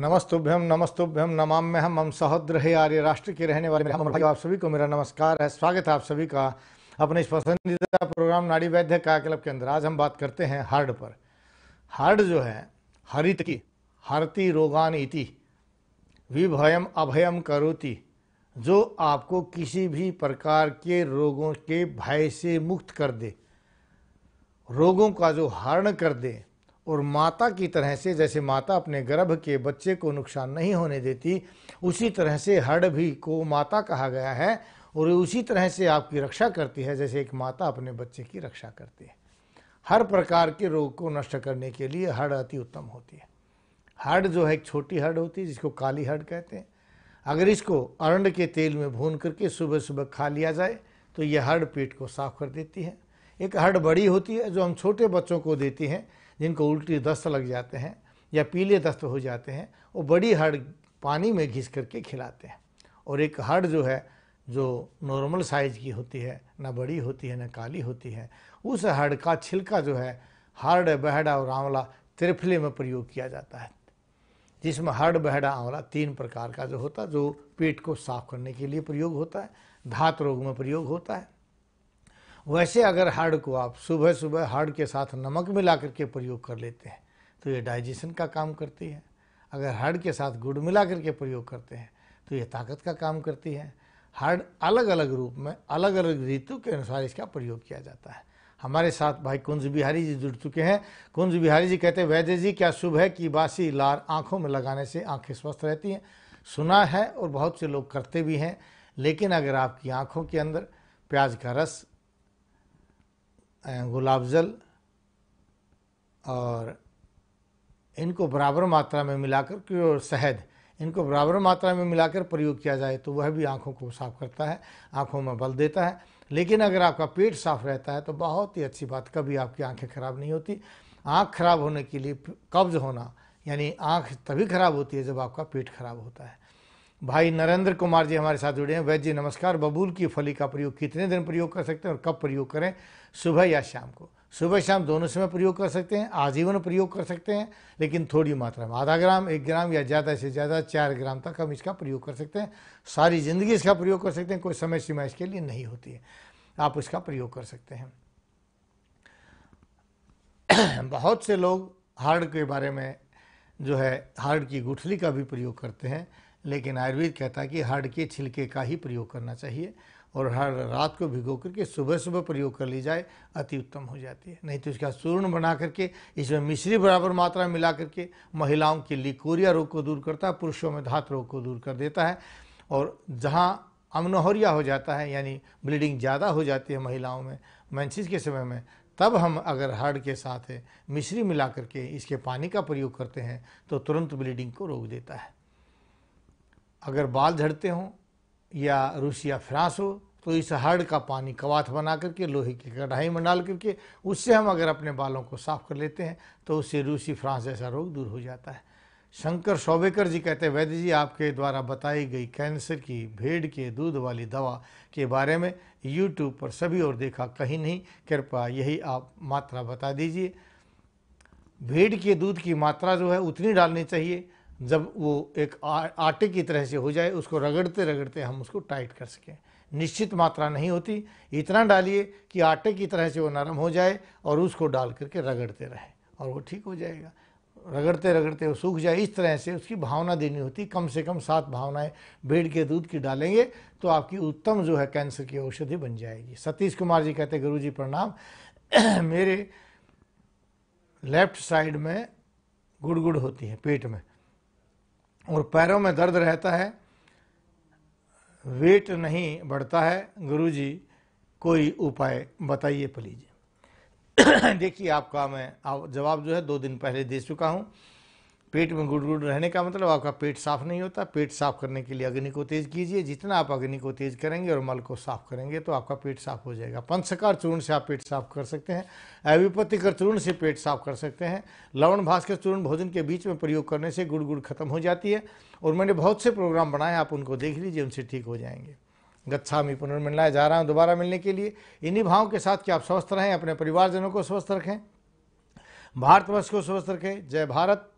नमस्तुभ्यम नमस्तुभ्यम नमाम में हम हम सहोद्र है आर्य राष्ट्र के रहने वाले हम भाई आप सभी को मेरा नमस्कार है स्वागत है आप सभी का अपने इस पसंदीदा प्रोग्राम नाड़ी वैद्य क्लब के अंदर आज हम बात करते हैं हार्ड पर हार्ड जो है हरित की हरती रोगान इति विभयम अभयम करोति जो आपको किसी भी प्रकार के रोगों के भय से मुक्त कर दे रोगों का जो हरण कर दे और माता की तरह से जैसे माता अपने गर्भ के बच्चे को नुकसान नहीं होने देती उसी तरह से हड भी को माता कहा गया है और उसी तरह से आपकी रक्षा करती है जैसे एक माता अपने बच्चे की रक्षा करती है हर प्रकार के रोग को नष्ट करने के लिए हड अति उत्तम होती है हड जो है एक छोटी हड होती है जिसको काली हड कहते हैं अगर इसको अरंड के तेल में भून करके सुबह सुबह खा लिया जाए तो यह हड पेट को साफ कर देती है एक हड बड़ी होती है जो हम छोटे बच्चों को देती हैं जिनको उल्टी दस्त लग जाते हैं या पीले दस्त हो जाते हैं वो बड़ी हड़ पानी में घिस करके खिलाते हैं और एक हड़ जो है जो नॉर्मल साइज़ की होती है ना बड़ी होती है ना काली होती है उस हड़ का छिलका जो है हर्ड बहड़ा और आंवला त्रिफले में प्रयोग किया जाता है जिसमें हर्ड बहड़ा आंवला तीन प्रकार का जो होता है जो पेट को साफ करने के लिए प्रयोग होता है धात रोग में प्रयोग होता है वैसे अगर हार्ड को आप सुबह सुबह हार्ड के साथ नमक मिला करके प्रयोग कर लेते हैं तो ये डाइजेशन का काम करती है अगर हार्ड के साथ गुड़ मिला करके प्रयोग करते हैं तो ये ताकत का काम करती है हार्ड अलग अलग रूप में अलग अलग ऋतु के अनुसार इसका प्रयोग किया जाता है हमारे साथ भाई कुंज बिहारी जी जुड़ चुके हैं कुंज बिहारी जी कहते हैं वैद्य जी क्या सुबह की बासी लार आंखों में लगाने से आंखें स्वस्थ रहती हैं सुना है और बहुत से लोग करते भी हैं लेकिन अगर आपकी आंखों के अंदर प्याज का रस गुलाब जल और इनको बराबर मात्रा में मिलाकर क्यों शहद इनको बराबर मात्रा में मिलाकर प्रयोग किया जाए तो वह भी आँखों को साफ करता है आँखों में बल देता है लेकिन अगर आपका पेट साफ रहता है तो बहुत ही अच्छी बात कभी आपकी आँखें खराब नहीं होती आँख खराब होने के लिए कब्ज होना यानी आँख तभी खराब होती है जब आपका पेट खराब होता है भाई नरेंद्र कुमार जी हमारे साथ जुड़े हैं वैद्य जी नमस्कार बबूल की फली का प्रयोग कितने दिन प्रयोग कर सकते हैं और कब प्रयोग करें सुबह या शाम को सुबह शाम दोनों समय प्रयोग कर सकते हैं आजीवन प्रयोग कर सकते हैं लेकिन थोड़ी मात्रा में आधा ग्राम एक ग्राम या ज़्यादा से ज़्यादा चार ग्राम तक हम इसका प्रयोग कर सकते हैं सारी ज़िंदगी इसका प्रयोग कर सकते हैं कोई समय सीमा इसके लिए नहीं होती है आप इसका प्रयोग कर सकते हैं बहुत से लोग हार्ड के बारे में जो है हार्ड की गुठली का भी प्रयोग करते हैं लेकिन आयुर्वेद कहता है कि हर के छिलके का ही प्रयोग करना चाहिए और हर रात को भिगो करके सुबह सुबह प्रयोग कर ली जाए अति उत्तम हो जाती है नहीं तो इसका चूर्ण बना करके इसमें मिश्री बराबर मात्रा मिला करके महिलाओं की लिकोरिया रोग को दूर करता है पुरुषों में धात रोग को दूर कर देता है और जहाँ अमनोहरिया हो जाता है यानी ब्लीडिंग ज़्यादा हो जाती है महिलाओं में मैंसिस के समय में तब हम अगर हर्ड के साथ मिश्री मिला करके इसके पानी का प्रयोग करते हैं तो तुरंत ब्लीडिंग को रोक देता है अगर बाल झड़ते हों या या फ्रांस हो तो इस हड़ का पानी कवाथ बना करके लोहे की कढ़ाई में डाल करके उससे हम अगर अपने बालों को साफ कर लेते हैं तो उससे रूसी फ्रांस जैसा रोग दूर हो जाता है शंकर शोबेकर जी कहते हैं वैद्य जी आपके द्वारा बताई गई कैंसर की भेड़ के दूध वाली दवा के बारे में यूट्यूब पर सभी और देखा कहीं नहीं कृपया यही आप मात्रा बता दीजिए भेड़ के दूध की मात्रा जो है उतनी डालनी चाहिए जब वो एक आटे की तरह से हो जाए उसको रगड़ते रगड़ते हम उसको टाइट कर सकें निश्चित मात्रा नहीं होती इतना डालिए कि आटे की तरह से वो नरम हो जाए और उसको डाल करके रगड़ते रहें और वो ठीक हो जाएगा रगड़ते रगड़ते वो सूख जाए इस तरह से उसकी भावना देनी होती कम से कम सात भावनाएं भेड़ के दूध की डालेंगे तो आपकी उत्तम जो है कैंसर की औषधि बन जाएगी सतीश कुमार जी कहते गुरु जी प्रणाम मेरे लेफ्ट साइड में गुड़गुड़ -गुड़ होती है पेट में और पैरों में दर्द रहता है वेट नहीं बढ़ता है गुरुजी कोई उपाय बताइए प्लीज देखिए आपका मैं जवाब जो है दो दिन पहले दे चुका हूँ पेट में गुड़गुड़ रहने का मतलब आपका पेट साफ नहीं होता पेट साफ करने के लिए अग्नि को तेज कीजिए जितना आप अग्नि को तेज करेंगे और मल को साफ करेंगे तो आपका पेट साफ हो जाएगा पंचकार चूर्ण से आप पेट साफ कर सकते हैं अविपत्तिकर चूर्ण से पेट साफ कर सकते हैं लवण भास्कर चूर्ण भोजन के बीच में प्रयोग करने से गुड़गुड़ खत्म हो जाती है और मैंने बहुत से प्रोग्राम बनाए आप उनको देख लीजिए उनसे ठीक हो जाएंगे गच्छा गच्छामी पुनर्मिलनाए जा रहा हूँ दोबारा मिलने के लिए इन्हीं भावों के साथ कि आप स्वस्थ रहें अपने परिवारजनों को स्वस्थ रखें भारतवर्ष को स्वस्थ रखें जय भारत